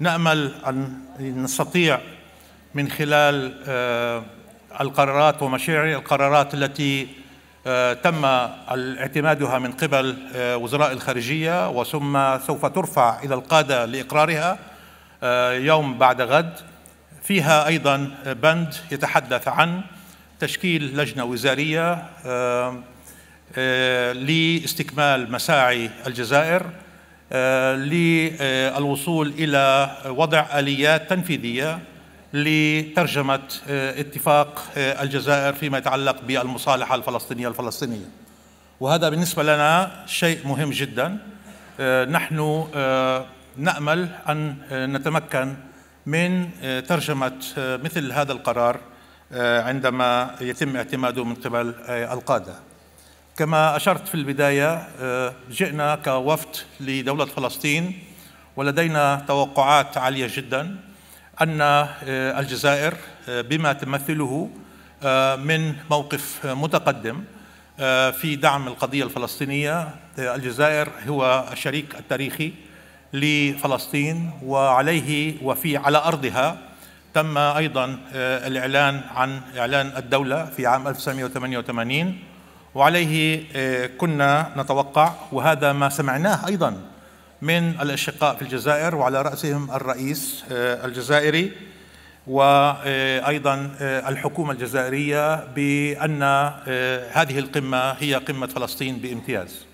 نامل ان نستطيع من خلال آه، القرارات ومشاريع القرارات التي آه، تم اعتمادها من قبل آه، وزراء الخارجيه وثم سوف ترفع الى القاده لاقرارها يوم بعد غد فيها ايضا بند يتحدث عن تشكيل لجنه وزاريه لاستكمال مساعي الجزائر آه، للوصول إلى وضع آليات تنفيذية لترجمة آه، اتفاق آه، الجزائر فيما يتعلق بالمصالحة الفلسطينية الفلسطينية وهذا بالنسبة لنا شيء مهم جدا نحن نأمل أن نتمكن من ترجمة مثل هذا القرار عندما يتم اعتماده من قبل القادة كما أشرت في البداية آه، جئنا كوفد لدولة فلسطين ولدينا توقعات عالية جدا أن آه، الجزائر آه، بما تمثله من موقف متقدم في دعم القضية الفلسطينية الجزائر هو الشريك التاريخي لفلسطين وعليه وفي على أرضها تم أيضا الإعلان عن إعلان الدولة في عام 1988 وعليه آه، كنا نتوقع وهذا ما سمعناه أيضا من الأشقاء في الجزائر وعلى رأسهم الرئيس آه، الجزائري وأيضا آه، الحكومة الجزائرية بأن هذه القمة هي قمة فلسطين بامتياز